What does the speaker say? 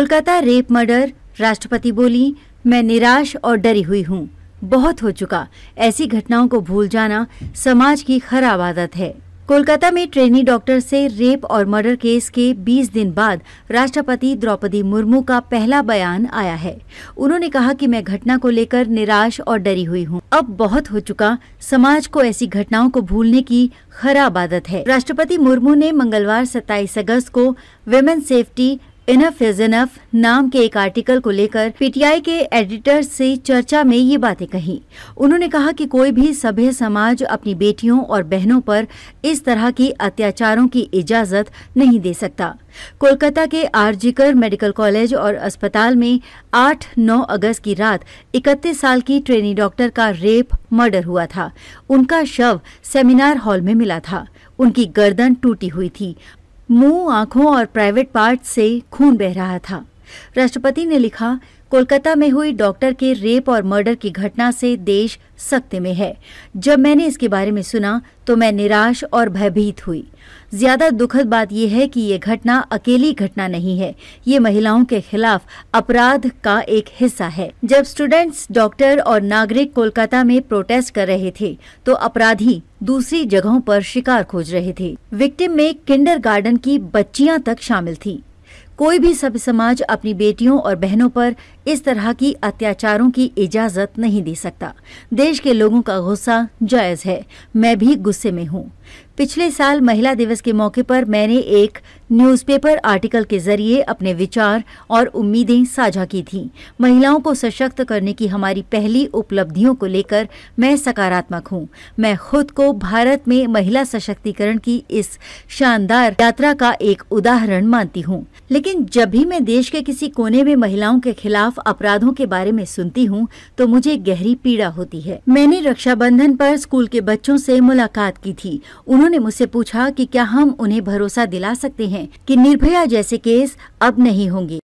Kolkata rape murder राष्ट्रपति बोली मैं निराश और डरी हुई हूँ बहुत हो चुका ऐसी घटनाओं को भूल जाना समाज की खराब आदत है कोलकाता में ट्रेनी डॉक्टर से रेप और मर्डर केस के 20 दिन बाद राष्ट्रपति द्रौपदी मुर्मू का पहला बयान आया है उन्होंने कहा कि मैं घटना को लेकर निराश और डरी हुई हूँ अब बहुत हो चुका समाज को ऐसी घटनाओं को भूलने की खराब आदत है राष्ट्रपति मुर्मू ने मंगलवार 27 अगस्त को women safety enough is enough नाम के एक आर्टिकल को लेकर पीटीआई के एडिटर से चर्चा में ये बातें कही उन्होंने कहा कि कोई भी सभ्य समाज अपनी बेटियों और बहनों पर इस तरह के अत्याचारों की इजाजत नहीं दे सकता कोलकाता के आरजीकर मेडिकल कॉलेज और अस्पताल में 8-9 अगस्त की रात 31 साल की ट्रेनी डॉक्टर का रेप मर्डर हुआ था उनका शव सेमिनार हॉल में मिला था उनकी गर्दन टूटी हुई थी मुंह आंखों और प्राइवेट पार्ट से खून बह रहा था राष्ट्रपति ने लिखा कोलकाता में हुई डॉक्टर के रेप और मर्डर की घटना से देश सख्ते में है जब मैंने इसके बारे में सुना तो मैं निराश और भयभीत हुई ज्यादा दुखद बात यह है कि ये घटना अकेली घटना नहीं है ये महिलाओं के खिलाफ अपराध का एक हिस्सा है जब स्टूडेंट्स डॉक्टर और नागरिक कोलकाता में प्रोटेस्ट कर रहे थे तो अपराधी दूसरी जगहों पर शिकार खोज रहे थे विक्टिम में किंडर गार्डन की बच्चियां तक शामिल थी कोई भी सभ्य समाज अपनी बेटियों और बहनों पर इस तरह की अत्याचारों की इजाजत नहीं दे सकता देश के लोगों का गुस्सा जायज है मैं भी गुस्से में हूँ पिछले साल महिला दिवस के मौके पर मैंने एक न्यूज़पेपर आर्टिकल के जरिए अपने विचार और उम्मीदें साझा की थी महिलाओं को सशक्त करने की हमारी पहली उपलब्धियों को लेकर मैं सकारात्मक हूँ मैं खुद को भारत में महिला सशक्तिकरण की इस शानदार यात्रा का एक उदाहरण मानती हूँ लेकिन लेकिन जब भी मैं देश के किसी कोने में महिलाओं के खिलाफ अपराधों के बारे में सुनती हूँ तो मुझे गहरी पीड़ा होती है मैंने रक्षाबंधन पर स्कूल के बच्चों से मुलाकात की थी उन्होंने मुझसे पूछा कि क्या हम उन्हें भरोसा दिला सकते हैं कि निर्भया जैसे केस अब नहीं होंगे